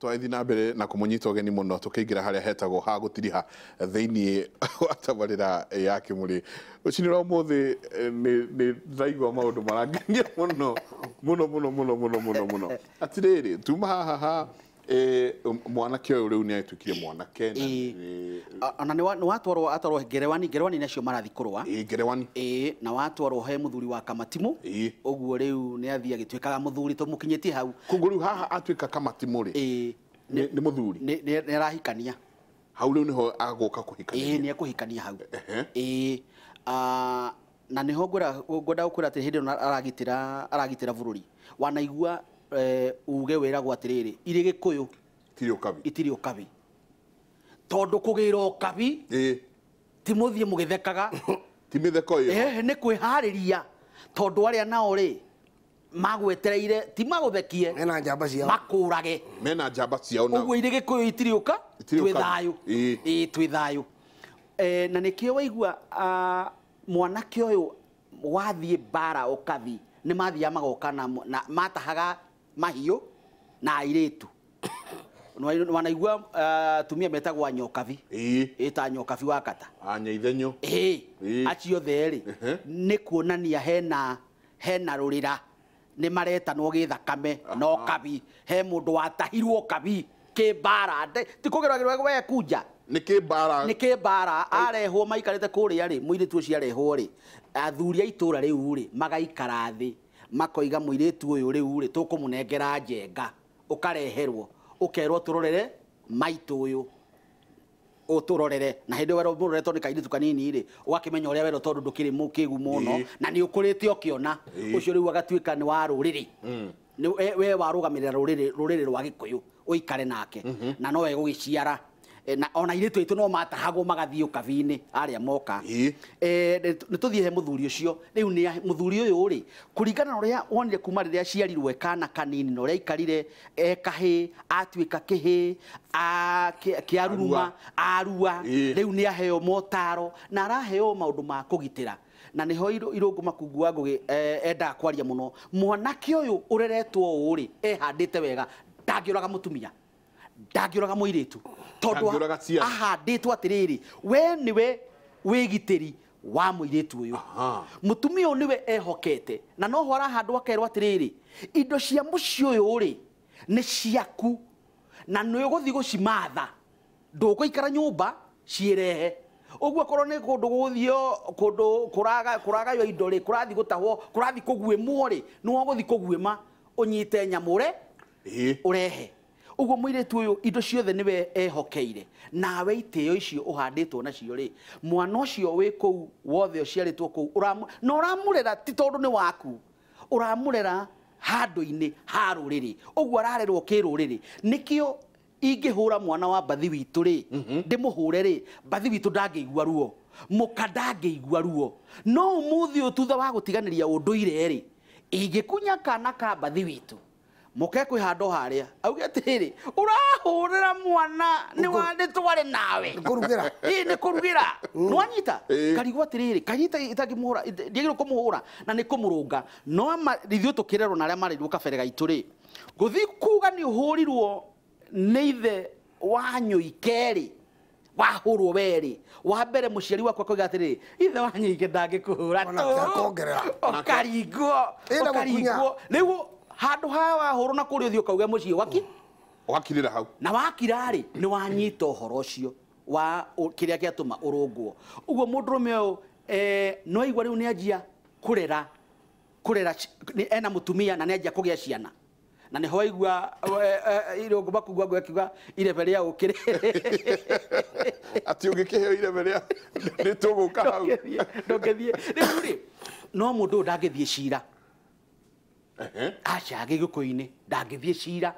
twaithi na mbere na kä ingä ra harä a hetagwo ha thä thĩinĩ wa ra ya kĩmũrĩ rũcinĩ rwa ũmũthĩ eh, nĩ ndaigua maũndũ marangenia mũno mũno mũno no må no atirä rä tuma hahaha ha mwanake å rä u nä atuä mwanake ona nä watwarwo atwarwo ngerewani ngerewani nä acio marathi kå rwa ngerewani na watwarwo he må thuri wa kamatimå å guo rä u nä athiä agä tuä kaga må thuri tå må kinyä tie hau koguo rä u haha atuä ka kamatimå rä nä må thuri nä arahikania hau rä u nä ho agåka kå hikania nä ekå hikania hau na nä ho ngwenda gå kwä ra atä hä ndä ä aragitä ra bå rå ri wanaigua Eh, uge wiragwo atiriri iri gikuyu tiri ukabi itiri ukabi tondu kugira ukabi ti muthie mugithekaga ti mitheko iyo eh ni kwihariria tondu aria nao ri magwetereire ti maguthakie mena njamba ciao makurage mena njamba ciao na uguo iri gikuyu itiri uka twi thayu ii twi thayu eh na nikio waigua mwanake uyu wathie bara ukathi ni mathia magoka na matahaga mahiå na airä tu wanaigua uh, eh, tumia metagwo nyokabi ita nyokabi wa kata anyaithenyo aciotherä nä kuonania hena hena rå rä ra nä maretanwo gä thakame no kabi he må ndå watahirwo kabi kä bara ti kå gä ragä we kuja ni ke bara ni maikarä te kå rä a rä må irä ciare ho ciarehwo rä athuri a itå ra rä u rä magaikara thä makoiga mwiretu uyu riu ri tukumunengera njenga ukareherwo ukerwo turorere maitu uyu uturorere na hindi wero murore tondu kairitu tukanini ri ugakimenya uria wero tondu ndukiri mukigu muno na ni ukurite ukiona ucio riu agatuika ni wa ruriri mm. we warugamirira ruriri rwa gikuyu uikare nake mhm. na no nowe gugichiara Eh, na ona iritu itu no mataragwo magathiå kabi-inä arä moka eh, nä tå thiä he må thuri å cio muthuri uyu ri thuri å yå rä rä a wonire kuma rä rä a ciarirwe kana kanini na å rä e a kahi ekahä atuä ka kä hä kä aruruma arua rä u nä aheo motaro na araheo maå ndå ma kå gitä ra na niho irungu makungu wa ngugi e, endaga kwaria muno mwanake uyu ureretwo uri ehandite wega ndangiuraga mutumia ndangiuraga muiritu atä rä rä we nä we wä gitä ri wa må irä tu å muiritu uyu mutumia uyu niwe ehokete na noho arahandwo akerwo rä indo cia må mucii yå rä nä ciaku na nä å gå thiä gå cimatha ndå gå ikara nyå mba ciä rehe å guo korwo nä kå ndå gå thio kå ndå ragaywo indo rä kå rathiä gå tahwo kå rathiä kå guä mwo rä nä wo gå thiä kå guä ma å nyite nyamå re å rehe uguo muiritu uyu indo ciothe niwe ehokeire nawe itio icio uhanditwo nacio ri mwana ucio wi kuu wothe uciaritwo kuu na uramurera ti tondu ni waku uramurera handå-inä ha rå rä rä å guo ararerwo kä rå rä rä nä kä ingĩhũra mwana wa mbathi witũ rĩ mhm. ndĩmũhũre rĩ mbathi witũ ndangĩigua ruo mũka ndangĩigua ruo no ũmũthĩ ũyũ thutha wa gũtiganĩria ũndũire rĩ ingĩkunya kana ka mbathi witũ muke kwä handå harä a auge atä rä å rahå rä ra mwana nä wandä nawe nä kå rugä ra nwanyita karigwo atä rä kanyita itangämå hå ndiagä rwo kå må hå ra na nä kå må rå nga no ithuä tå kä rerwo na arä a marä ferega kabere gaitå rä gå kuga ni å hå rirwo nä ithe wanyå ikerä wahurwo werä wa mbere muciari wakwa koiga atä ithe wanyå ige ndangä kå hå ra tå handu ha wahå rwo na kå rä å thiä å kauga må ciä waki mm. wakirä ra hau na wakira rä nä wanyita å horo å cio wa kä rä a gä atå ma å rå ngwo å guo må ndå rå me å e, no aigua rä u nä anjia kå rera kå rera ena må tumia na nä anjia kå gä a ciana na nä hoigua aigua e, e, irå makugua ngå akiuga irebe rä a å kä rä atä å gä kä heo irebe rä a nä tå gå ka hau ndå ngä thiä rä u rä no må ndå å ndangä thiä cira Uh-huh. aca agä gä kå inä ndangäthiä cira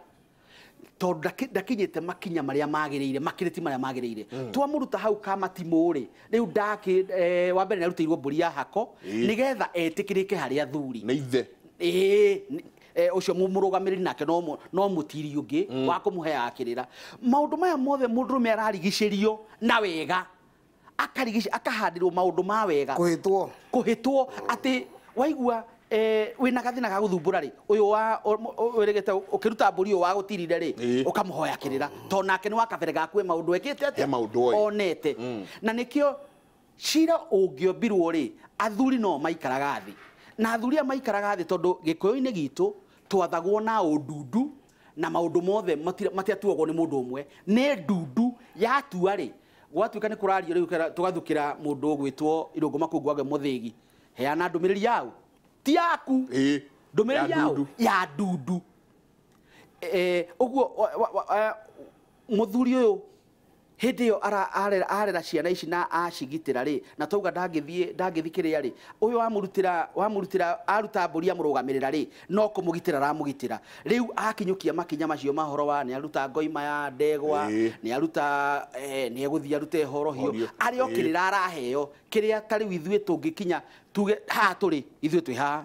tondå ndakinyä te makinya marä a magä rä ire makä rä ti marä a magä rä ire hmm. twamå ruta hau kamatimå rä rä u ndakä eh, nä arutä irwo mbå ri ya hako nä getha etä kä rä ke harä a thuri eh, rå gamä rä ri nake no tiri å ngä wa ra maå ndå maya mothe rå me rio na wega rwo maå ndå ma wega hä two ati waigua Eh, wina gathina ga guthumbura ri uyu wa wiregete ukiruta mburi wa gutirire ri ukamuhoya kirira to nake ni wakabere ga kwe maundu ekite ati onete mm. na nikio cira ungiobirwo ri athuri no maikaraga thi na athuri a maikaraga thi tondu gikuyu-ini gitu twathagwo na undundu na maundu mothe matiatuagwo ni mundu umwe ni ndundu yatua ri gwatuika ni kurario riu tugathukira mundu ugwitwo irungu makungwage muthigi heana ndumiriri yau ti yaku eh, ndumĩrĩri yao ya ndundu eh, eh, ũguo mũthuri ũyũ hindi yo arera ciana ici na acigitira ri na twauga ndangithie ndangithikiria ri uyu wamurutira wamurutira aruta mburi amurugamirira ri no kumugitira ramugitira riu akinyukia makinya macio mahoro wa ni aruta ngoima ya ndegwa ni aruta eh, ni eguthia arute horo hio ari okirira araheo kiria tari withue tungikinya tuge ha turi ithue twi ha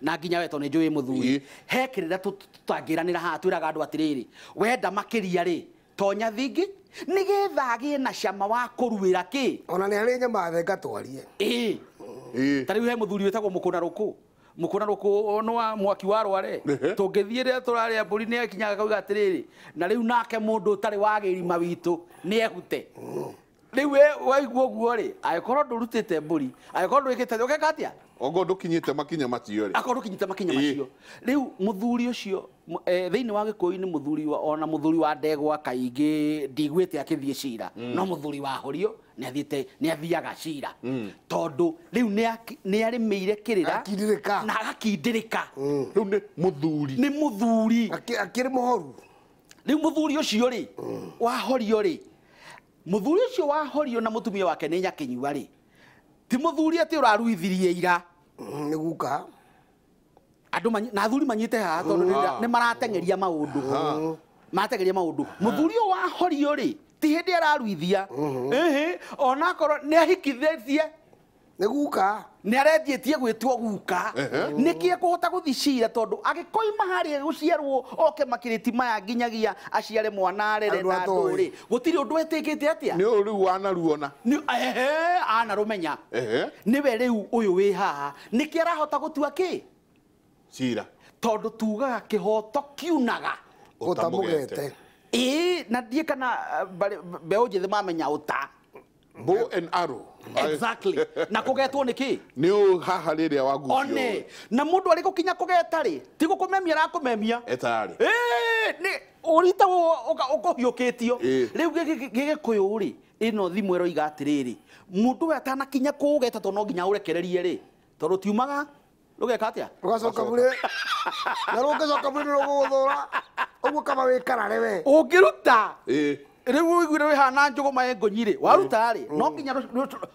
na nginya we to nä njå ä må thuri he kä rä rä tå tangä ranä ra haha twä raga andå atä rä rä wenda makä ria rä tonya thingi nä getha agä na cama wa kå ruä ra kä ona nä harä nyamathe ngatwarie ä e. u he må thuri wä tagwo må kå na rå kå mukuna ruku wa mwaki wa rware tungithie ria turaria mburi ni akinyaga kauga atiriri na riu nake mundu utari wagirima witu ni ehute mm rä u waigua å guo rä angä korwo ndå rutä te mbå ri angä korwo ndå kä te å geka atä a ogo ndå kinyä te makinya macio rä akorwo ndå kinyä te makinya macio rä u må thuri å cio thä inä wa gä kå yå-inä må thuri ona må thuri wa ndegwa kaingä ndiguä te akä thiä cira mm. no må thuri wa horio nä athiaga cira mm. tondå rä u nä arä mä ire kä rä ra na agakindä rä ka mm. rä u nä må thuri nä må thuri akä rä må horu rä u må thuri å cio rä wahorio rä muthuri ucio wahorio na mutumia wake ni nyakinyua ri ti muthuri ati uraruithirie ira mm, ni guka andu na thuri manyite haha tondu ni mm. maratengeria maundu maratengeria maundu muthuri uyo wahorio ri ti hindi araruithia ehe mm-hmm. onakorwo ni ahikithitie ni guka nä arenjätie gwä tua guka nä kä ekåhota gå thicira tondå agä koima harä gå ciarwo oke makä rä ti maya nginyagia aciare mwana arere na andå rä gå tirä å ndå etä kä te atä a u anaruona ana rå menya nä we rä u å yå wä haha nä kä arahota gå tua kä cira tondå tugaga kä hoto kiunaga å tamå gete na ndiä kana eh, mbeå njä mamenya å ta and arrow exactly na kugetwo nä kä nä å haha rä rä a na må ndå arä gå kinya kå geta rä tigå kå memia arakå memia etarä åritagwo å kå hiå kä tio rä u gä gä kå yå rä ino thimå ĩroiga atĩrĩrĩ mũndũ e ũyũ atanakinya kũũgeta to no nginya rekererie rä tondå tiumaga rũgeka atĩa rũgacoka burĩ na rũngĩcoka ra å guo ũguo kama karare we ruta rä u iguire wä hana njå gå ma ngonyirä waruta rä mm. no mm. nginya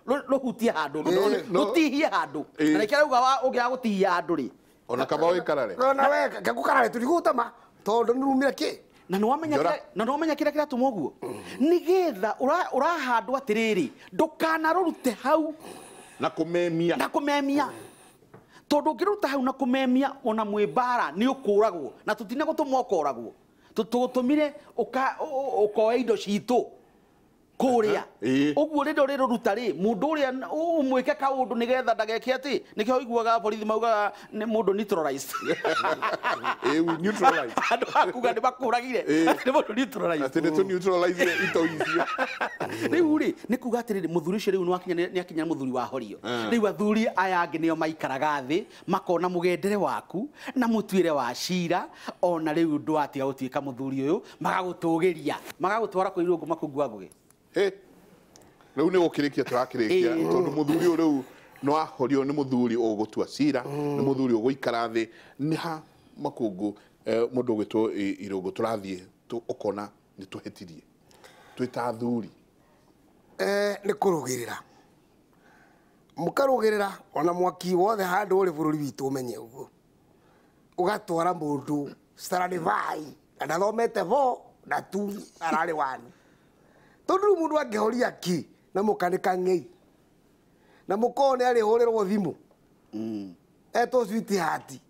rå hutie handå rå tihie handå na nä kä rauga å ngä wa gå tihia handå rä ona kama wä karare ona tå rigå tama tondå nä rumire kä na nä wamenya kä rä a kä atå ma å guo mm. nä getha å rahandå atä rä rä ndå kana rå rute hau na kå memia na kå memia tondå å ngä rå ruta hau na kå memia ona mwä mbara nä å kå ragwo na tå tinagå tå ma å koragwo tå tå mire å ukoya indo citå kuria uguo eh? eh. rindo riro rutari mundu umweke ka undu nigetha ndageke ati nikio iguaga borithi mauga ni mundu neutralized eh neutralized andu akuga ni bakuragire eh. ni mundu neutralized ati ni to neutralize ito icio ni uri ni kuga ati ni muthuri ucio riu ni wakinya ni akinya muthuri wa horio ah. riu athuri aya angi nio maikaraga thi makona mugendere waku na mutwire wa cira ona riu ndwatiga gutuika muthuri uyu magagutugiria magagutwara makungu makuguagugi Eh? rä u nä gå kä rä kia tå rakä rä kia eh. tondå må thuri å rä u no ahorio nä må thuri å gå tua cira nä må mm. thuri å gå ikara thä nä ha makå eh, må ndå å gä two irå ngå tå rathiä å kona nä tå hä twä ta thuri nä kå rå gä rä ra må karå gä rä ra ona mwaki wothe handå å rä bå rå ri witå å menye å guo å gatwara må ndå na ndathomete vo na tu ararä wani tondu riu mundu angihoria ki na mukanika ng'ei na mukone arihurirwo thimu mm. switi hati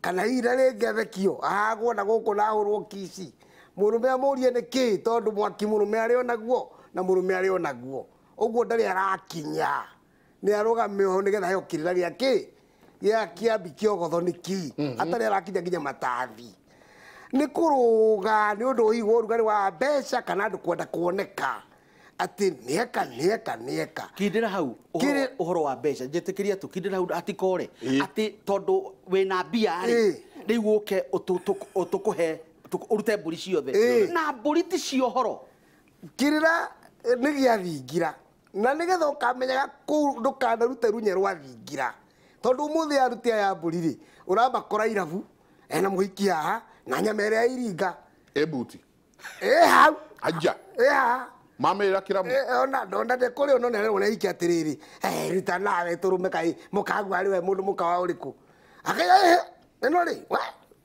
kana ira ringi athekio ahagwo na guku hurwo kici murume amurie ni ki tondu mwaki murume ari onaguo na murume ari onaguo uguo ndari arakinya ni arugamiho nigetha heo kirira gia ki gia kiambi ni ki atari arakinya nginya matathi nä kå rå ga nä å ndå igå rugari wa mbeca kana andå kwenda kuoneka atä nä eka nä eka nä eka kindä ra hau å horo wa mbeca njä tä kä ria tå kindä ra hau atikore atä tondå wä na mbia-rä rä u å ke tå kå he å rute mbå ri ciothe na mbå ri ti cio horo kä rä ra nä gä athingira na nä getha å kamenyaga ndå kanarute runye rwa thingira tondå må thä aruti aya mbå rirä å ramakora irabu ena må hiki haha na nyemerera iringa ebuti eha aja eha mamerera kira mu ona ndonda de kuri ono nere ure iki atiriri eh ruta nawe turume kai mukagwa riwe mundu mukawa uriku akaya eno ri wa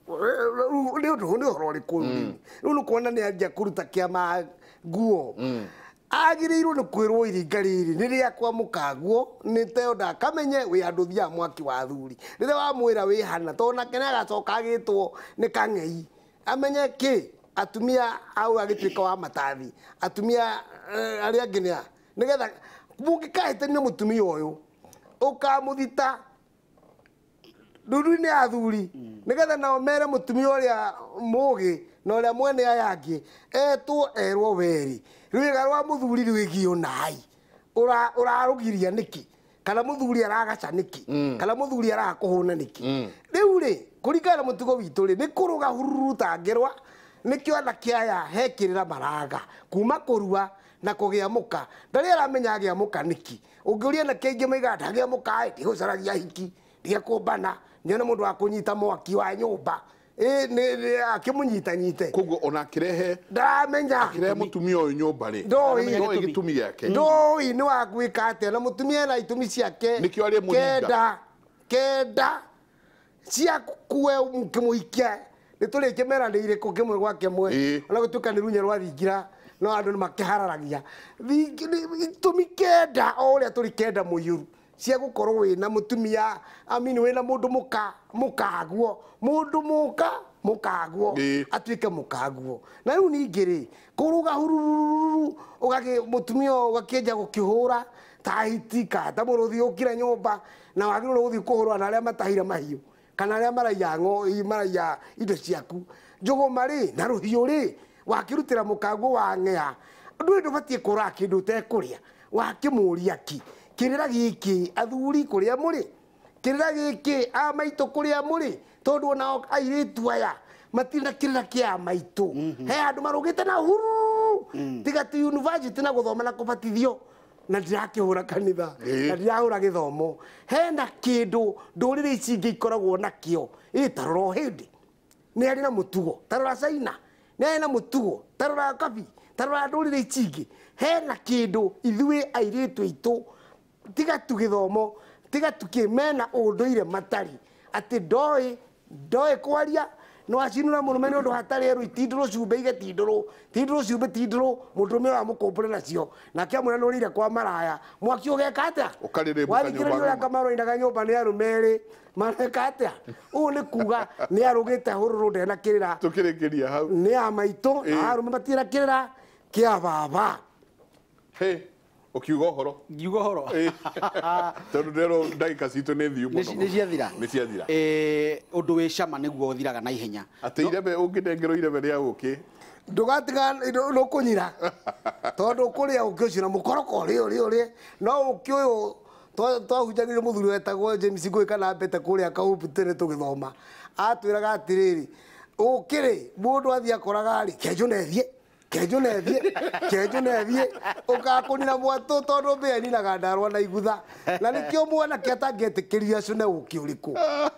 nä å ndå å nä å horo å rä kå rä u nä kuona nä anjia kå ruta kä ama nguo agiriirwo nä kwä rwo iringa rä rä nä rä akwa må kaguo nä teo ndakamenye wä andå thiaga mwaki wa thuri rä rä wamwä ra wä hana tondå nake nä agacoka agä two nä kang'ei amenye kä atumia au agä tuä ka wa matathi atumia eh, arä angä nä a nä getha må ngä kahä tani na må tumia å yå å kamå thita inä athuri nä getha nao mere må tumia å a må gä na å a mwene aya etwo erwo weri rwiga rwa muthuri rarå unai urarugiria niki kana muthuri aragaca niki mm. kana muthuri arakuhuna niki mm. riu ri kuringana na mutigo witu ri nikuruga hururutangirwa hekä rä hekirira maraga kuma kurua na kugia muka ndari aramenya agia muka niki ungiuria na kingi maiga ndagia muka ndigũcaragia hiki ndiakumbana nyone mundu akunyita mwaki wa nyumba akimunyitanyite koguo ona akirehe ndaramenya akirehe mutumia uyu nyumba-ri ndoi gitumi giake ndoi ni wagwika atia na mutumia na itumi ciake nikio ari kenda kenda ciakue kä kä må nä tå rä meranä irä kå kä mwe gwa mwe ona gå tuä gutuika ni runya thingira no andå nä makä hararagia itå mi kenda o å rä a tå rä kenda må muiyuru cia gukorwo wina mutumia amini wina mundu muka mukaguo mundu muka mukaguo atuike mukaguo na riu ningi ri kuruga hurururu ugaki mutumia ugakienja gukihura tahitika ta muruthi ukire nyumba na wagirwo guthi kuhurwa na aria matahire mahiu kana aria maraiya ngo maraiya indo ciaku njuguma ri na ruhiu ri wakirutira mukaguo wangea ndu ndubatie kuraki ndu tekuria wakimuria ki kirira giki athuri kuria muri kirira giki amaitu kuria muri tondu nao airitu aya matinda kirira kia maito mhm. he andu marugite na huru mm. tiga tu university na guthoma na kubatithio na ndirakihura kanitha na ndirahura githomo hena kindu ndurire ici ngikoragwo ikoragwo nakio itarora hindi ni ari na mutugo tarora caina ni ari na mutugo tarora kabi tarora ndurire ici ingi hena kindu ithuĩ airitu aitũ tiga tu githomo tiga tukimena unduire matari ati ndoi ndoi kwaria no acinura må rå me nä å ndå hatarä erå itindå rå cumbe ige tindå rå tindå rå cumbe tindå rå må å ramå kå mbå re nacio nake amå rä rä kwa maraya mwaki å geka atä a wathikärä ria å rä a ngamaroinaga nyå mba nä mareka atä a å nä kuga nä arå gä te hå rå rå ndena kä rä na arå me matiä ra kä rä ra kä a baba ukiuga horo ngiuga horo eh, tondu ndero ndagika citu ni thiu muno ni ciathira ni ciathira eh undu wi cama niguo uthiraga na ihenya ati irebe ungidengero irebe ria uki ndugatiga nukunyira tondu ukuria uki ucio na mukoroko uri uri uri no uki uyu twahunjagire muthuri wetagwo James Ngũĩ kana mbete kuria kauputire tugithoma atwiraga atiriri ukiri mundu athia koraga ri kenjo nethie kenjå na thie kenjo na thie ugakunira mwatu tondu mbia ni na gandarwa na igutha na nikio mwana keta kä å rä kå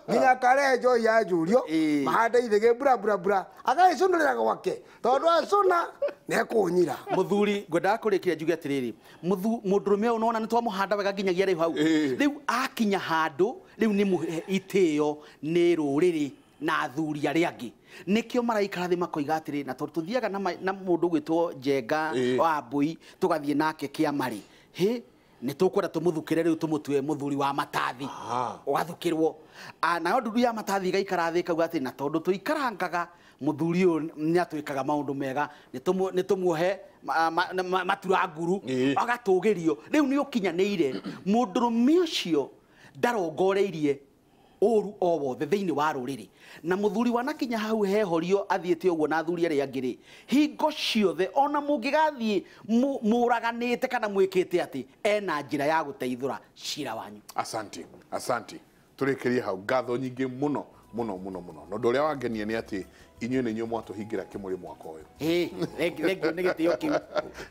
nginya karejo ya jurio mahanda ithige bura bura rä agaicunurira gwake tondå acå na tondu acuna nekunyira muthuri ngwendaga kurikira njuge atä rä rä må ndå atiriri mundurume uyu nona nä twamå handa wega nginyagia u hau rä u akinya handå rä u nä handu riu nä rå rä rä na athuri angä nä kä maraikara thi makoiga rä na tå thiaga na mundu two njenga wa mbui gathiä nake kiamari hi nä tå kwenda tå må thukä re rä u tå må tue må thuri wa matathi ågathukä rwo nayo nduru ya matathi igaikara thä kauga atä na tondå tå ikarangaga må thuri å yå nä atwä kaga maå ndå mega nä tå muohe matura nguru agatå gä rio rä u nä å kinyanä ire må ndå rå me å cio ndarongoreirie uru o wothe thiini wa rä na muthuri wanakinya hau hehorio å guo na athuri angä rä hingo ciothe ona raganä muraganite kana mwikite ati ena njira ya guteithura cira wanyu asanti asanti rie hau ngatho nyingi muno muno muno muno na rä a wangenia ni ati hingä ra kä må rä mwaka ũyũ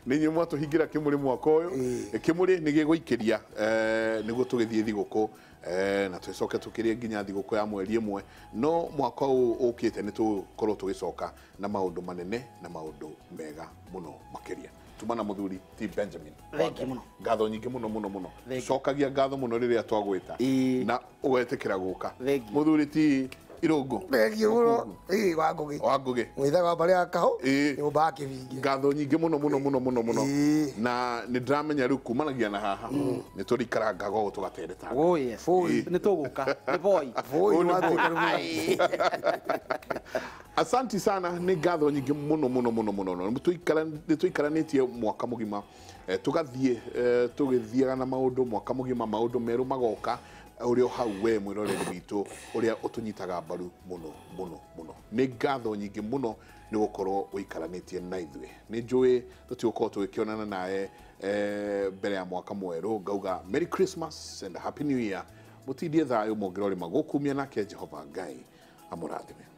nĩ mwatå hingä ra kä må rä mwaka nä guo tå gä thiä thigå kå eh na twicoke tukirie nginya thiguko ya mweri imwe no mwaka u ukite ni tukorwo tugicoka na maundu manene na maundu mega muno makiria tumana muthuri ti benjamin ngatho nyingi muno muno muno cokagia ngatho muno riria twagwita na ugetikira guka muthuri ti irungu megie muno ii wa ngugi wa ngugi mwithaga mbare ya kaho nyumba yake vingi ngatho nyingi muno muno muno muno muno na ni drama riu kumanagia na haha ni ni ũũ tũgatereta nĩ tũgũka nĩ voi asanti sana nĩ ngatho nyingĩ muno muno mũno mũno nĩ tũikaranĩtie mwaka mũgima eh, tũgathiĩ eh, tũgĩthiaga na maũndũ mwaka mũgima maũndũ merũ magoka uria hau we a å tå nyitaga mbaru muno muno muno nä ngatho nyingi muno ni gukorwo uikaranitie na korwo tå njũĩ kä onana nae mbere ya mwaka mwerå ngauga merry christmas and happy new year mũtindie thayũ mũngĩrorĩma kumia nake jehova ngai rathime